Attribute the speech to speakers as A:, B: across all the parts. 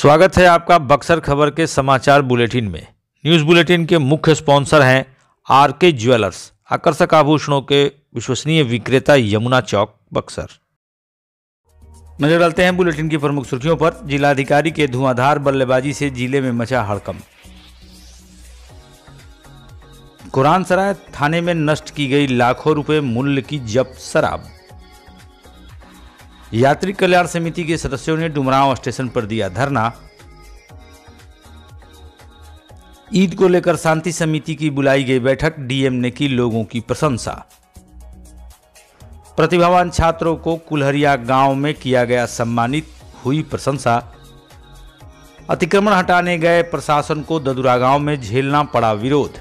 A: स्वागत है आपका बक्सर खबर के समाचार बुलेटिन में न्यूज बुलेटिन के मुख्य स्पॉन्सर हैं आर के ज्वेलर्स आकर्षक आभूषणों के विश्वसनीय विक्रेता यमुना चौक बक्सर नजर डालते हैं बुलेटिन की प्रमुख सुर्खियों पर जिलाधिकारी के धुआंधार बल्लेबाजी से जिले में मचा हड़कम कुरान सराय थाने में नष्ट की गई लाखों रुपए मूल्य की जब्त शराब यात्री कल्याण समिति के सदस्यों ने डुमरांव स्टेशन पर दिया धरना ईद को लेकर शांति समिति की बुलाई गई बैठक डीएम ने की लोगों की प्रशंसा प्रतिभावान छात्रों को कुलहरिया गांव में किया गया सम्मानित हुई प्रशंसा अतिक्रमण हटाने गए प्रशासन को ददुरा गांव में झेलना पड़ा विरोध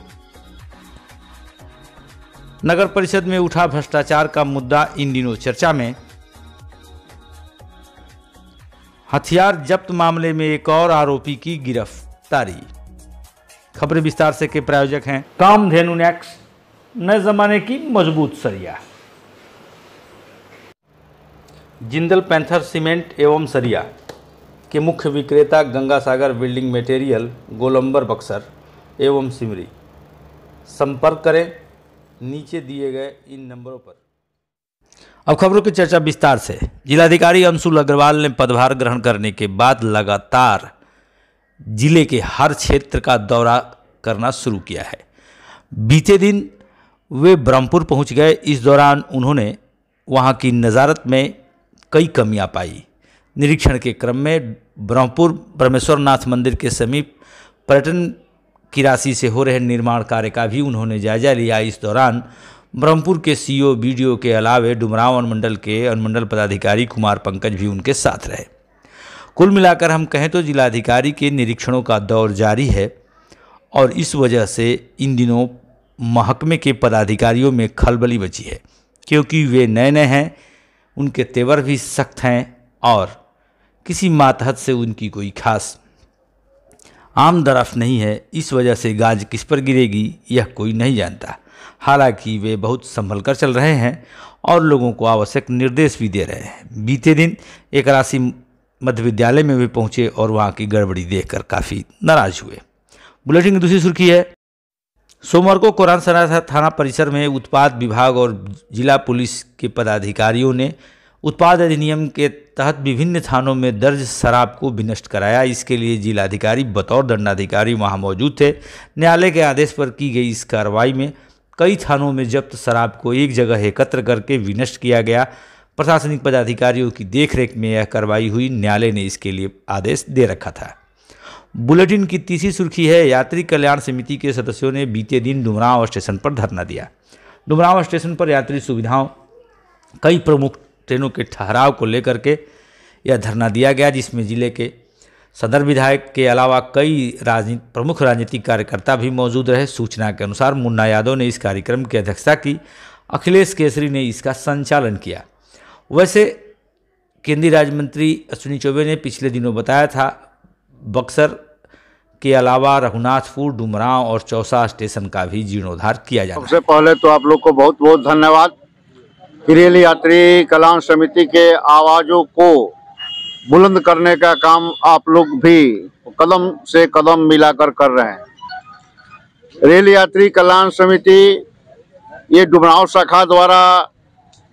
A: नगर परिषद में उठा भ्रष्टाचार का मुद्दा इन दिनों चर्चा में हथियार जब्त मामले में एक और आरोपी की गिरफ्तारी खबरें विस्तार से के प्रायोजक हैं धेनु नेक्स नए जमाने की मजबूत सरिया जिंदल पैंथर सीमेंट एवं सरिया के मुख्य विक्रेता गंगा सागर बिल्डिंग मटेरियल गोलंबर बक्सर एवं सिमरी संपर्क करें नीचे दिए गए इन नंबरों पर अब खबरों की चर्चा विस्तार से जिलाधिकारी अंशुल अग्रवाल ने पदभार ग्रहण करने के बाद लगातार जिले के हर क्षेत्र का दौरा करना शुरू किया है बीते दिन वे ब्रह्मपुर पहुंच गए इस दौरान उन्होंने वहां की नज़ारत में कई कमियां पाई निरीक्षण के क्रम में ब्रह्मपुर ब्रह्मेश्वरनाथ मंदिर के समीप पर्यटन की राशि से हो रहे निर्माण कार्य का भी उन्होंने जायजा लिया इस दौरान ब्रह्मपुर के सीईओ बीडीओ के अलावे डुमराव अनुमंडल के अनुमंडल पदाधिकारी कुमार पंकज भी उनके साथ रहे कुल मिलाकर हम कहें तो जिलाधिकारी के निरीक्षणों का दौर जारी है और इस वजह से इन दिनों महकमे के पदाधिकारियों में खलबली बची है क्योंकि वे नए नए हैं उनके तेवर भी सख्त हैं और किसी मातहत से उनकी कोई खास आम दरफ नहीं है इस वजह से गाज किस पर गिरेगी यह कोई नहीं जानता हालांकि वे बहुत संभल कर चल रहे हैं और लोगों को आवश्यक निर्देश भी दे रहे हैं बीते दिन एक राशि मध्य विद्यालय में भी पहुंचे और वहां की गड़बड़ी देखकर काफ़ी नाराज हुए बुलेटिन की दूसरी सुर्खी है सोमवार को कुरान सरा थाना परिसर में उत्पाद विभाग और जिला पुलिस के पदाधिकारियों ने उत्पाद अधिनियम के तहत विभिन्न थानों में दर्ज शराब को विनष्ट कराया इसके लिए जिलाधिकारी बतौर दंडाधिकारी वहां मौजूद थे न्यायालय के आदेश पर की गई इस कार्रवाई में कई थानों में जब्त शराब को एक जगह एकत्र करके विनष्ट किया गया प्रशासनिक पदाधिकारियों की देखरेख में यह कार्रवाई हुई न्यायालय ने इसके लिए आदेश दे रखा था बुलेटिन की तीसरी सुर्खी है यात्री कल्याण समिति के सदस्यों ने बीते दिन डुमरांव स्टेशन पर धरना दिया डुमराव स्टेशन पर यात्री सुविधाओं कई प्रमुख ट्रेनों के ठहराव को लेकर के यह धरना दिया गया जिसमें जिले के सदर विधायक के अलावा कई राजनीति प्रमुख राजनीतिक कार्यकर्ता भी मौजूद रहे सूचना के अनुसार मुन्ना यादव ने इस कार्यक्रम की अध्यक्षता की अखिलेश केसरी ने इसका संचालन किया वैसे केंद्रीय राज्य मंत्री अश्विनी चौबे ने पिछले दिनों बताया था बक्सर के अलावा रघुनाथपुर डुमरांव और चौसा स्टेशन का भी जीर्णोद्धार किया जाए सबसे पहले तो आप लोग को बहुत बहुत धन्यवाद रेल यात्री कल्याण समिति के आवाज़ों को बुलंद करने का काम आप लोग भी कदम से कदम मिलाकर कर रहे हैं रेल यात्री कल्याण समिति ये डुमराव शाखा द्वारा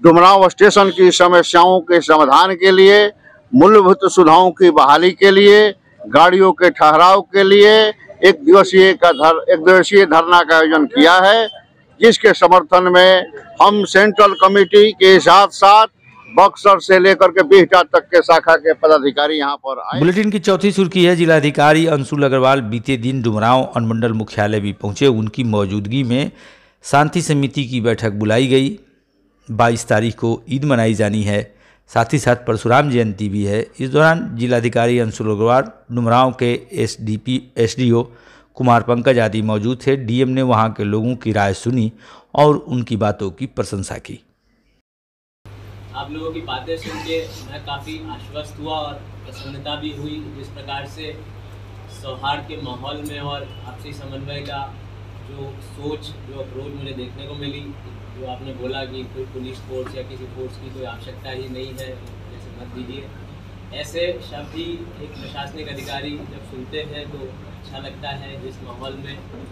A: डुमराव स्टेशन की समस्याओं के समाधान के लिए मूलभूत सुधाओं की बहाली के लिए गाड़ियों के ठहराव के लिए एक दिवसीय का धर, एक दिवसीय धरना का आयोजन किया है जिसके समर्थन में हम सेंट्रल कमेटी के साथ साथ बक्सर से लेकर के बिहटा तक के शाखा के पदाधिकारी यहाँ पर आए बुलेटिन की चौथी सुर्खी है जिलाधिकारी अंशुल अग्रवाल बीते दिन डुमराव अनुमंडल मुख्यालय भी पहुँचे उनकी मौजूदगी में शांति समिति की बैठक बुलाई गई बाईस तारीख को ईद मनाई जानी है साथ ही साथ परशुराम जयंती भी है इस दौरान जिलाधिकारी अंशुल अग्रवाल डुमरांव के डी ओ कुमार पंकज आदि मौजूद थे डीएम ने वहां के लोगों की राय सुनी और उनकी बातों की प्रशंसा की आप लोगों की बातें सुन के मैं काफ़ी आश्वस्त हुआ और प्रसन्नता भी हुई जिस प्रकार से सौहार्द के माहौल में और आपसी समन्वय का जो सोच जो अप्रोच मुझे देखने को मिली जो आपने बोला कि कोई पुलिस फोर्स या किसी फोर्स की कोई आवश्यकता ही नहीं है जैसे मत दीजिए ऐसे शब्द ही एक प्रशासनिक अधिकारी जब सुनते हैं तो अच्छा लगता है जिस माहौल में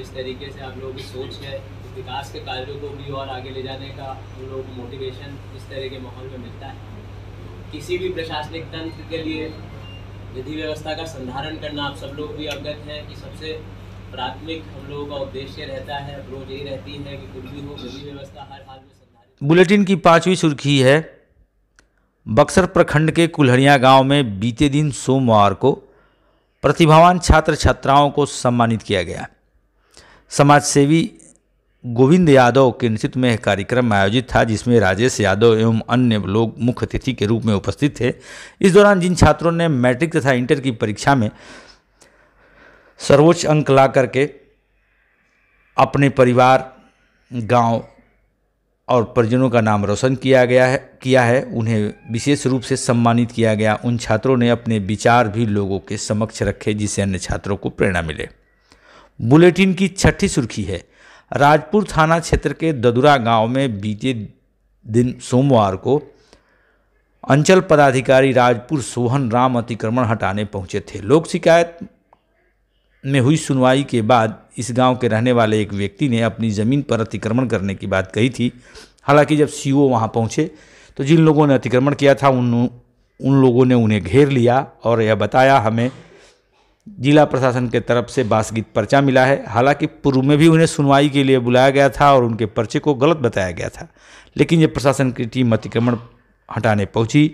A: जिस तरीके से आप लोगों की सोच है विकास के कार्यों को भी और आगे ले जाने का उन लोगों को मोटिवेशन इस तरह के माहौल में मिलता है किसी भी प्रशासनिक तंत्र के लिए विधि व्यवस्था का संधारण करना आप सब लोग भी अवगत हैं कि सबसे प्राथमिक हम लोगों का उद्देश्य रहता है अप्रोच यही रहती है कि कुछ भी हो विधि व्यवस्था हर हाल में संधारित बुलेटिन की पांचवी सुर्खी है बक्सर प्रखंड के कुल्हरिया गांव में बीते दिन सोमवार को प्रतिभावान छात्र छात्राओं को सम्मानित किया गया समाजसेवी गोविंद यादव के नेतृत्व में कार्यक्रम आयोजित था जिसमें राजेश यादव एवं अन्य लोग मुख्य अतिथि के रूप में उपस्थित थे इस दौरान जिन छात्रों ने मैट्रिक तथा इंटर की परीक्षा में सर्वोच्च अंक ला करके अपने परिवार गांव और परिजनों का नाम रोशन किया गया है किया है उन्हें विशेष रूप से सम्मानित किया गया उन छात्रों ने अपने विचार भी लोगों के समक्ष रखे जिससे अन्य छात्रों को प्रेरणा मिले बुलेटिन की छठी सुर्खी है राजपुर थाना क्षेत्र के ददुरा गांव में बीते दिन सोमवार को अंचल पदाधिकारी राजपुर सोहन राम अतिक्रमण हटाने पहुंचे थे लोक शिकायत में हुई सुनवाई के बाद इस गांव के रहने वाले एक व्यक्ति ने अपनी ज़मीन पर अतिक्रमण करने की बात कही थी हालांकि जब सी ओ वहाँ पहुँचे तो जिन लोगों ने अतिक्रमण किया था उन उन लोगों ने उन्हें घेर लिया और यह बताया हमें जिला प्रशासन के तरफ से बासगीत पर्चा मिला है हालांकि पूर्व में भी उन्हें सुनवाई के लिए बुलाया गया था और उनके पर्चे को गलत बताया गया था लेकिन जब प्रशासन की टीम अतिक्रमण हटाने पहुंची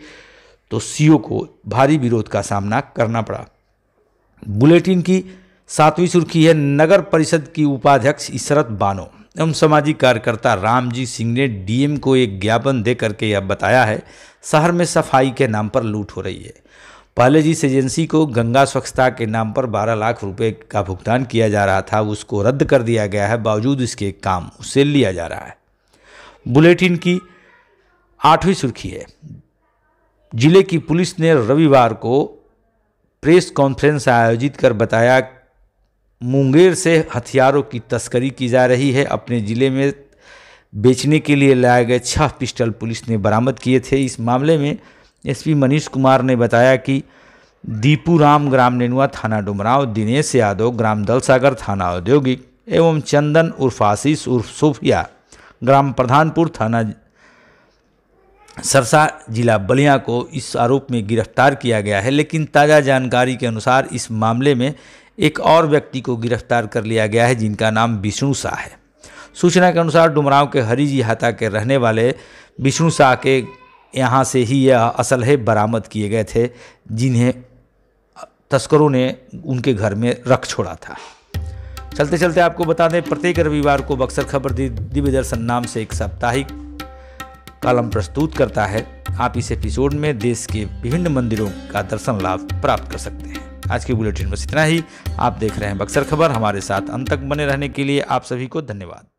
A: तो सीओ को भारी विरोध का सामना करना पड़ा बुलेटिन की सातवीं सुर्खी है नगर परिषद की उपाध्यक्ष इशरत बानो एवं सामाजिक कार्यकर्ता रामजी सिंह ने डीएम को एक ज्ञापन दे करके यह बताया है शहर में सफाई के नाम पर लूट हो रही है पहले जिस एजेंसी को गंगा स्वच्छता के नाम पर 12 लाख रुपए का भुगतान किया जा रहा था उसको रद्द कर दिया गया है बावजूद इसके काम उसे लिया जा रहा है बुलेटिन की आठवीं सुर्खी है जिले की पुलिस ने रविवार को प्रेस कॉन्फ्रेंस आयोजित कर बताया मुंगेर से हथियारों की तस्करी की जा रही है अपने ज़िले में बेचने के लिए लाए गए छह पिस्टल पुलिस ने बरामद किए थे इस मामले में एसपी मनीष कुमार ने बताया कि दीपू राम ग्राम नेनुआ थाना डुमराव दिनेश यादव ग्राम दलसागर थाना औद्योगिक एवं चंदन उर्फ आशीष उर्फ सूफिया ग्राम प्रधानपुर थाना सरसा जिला बलिया को इस आरोप में गिरफ्तार किया गया है लेकिन ताज़ा जानकारी के अनुसार इस मामले में एक और व्यक्ति को गिरफ्तार कर लिया गया है जिनका नाम विष्णु शाह है सूचना के अनुसार डुमराव के हरिजी हाथा के रहने वाले विष्णु शाह के यहाँ से ही यह असलहे बरामद किए गए थे जिन्हें तस्करों ने उनके घर में रख छोड़ा था चलते चलते आपको बता दें प्रत्येक रविवार को बक्सर खबर दिव्य दर्शन नाम से एक साप्ताहिक कलम प्रस्तुत करता है आप इस एपिसोड में देश के विभिन्न मंदिरों का दर्शन लाभ प्राप्त कर सकते हैं आज के बुलेटिन बस इतना ही आप देख रहे हैं बक्सर खबर हमारे साथ अंत तक बने रहने के लिए आप सभी को धन्यवाद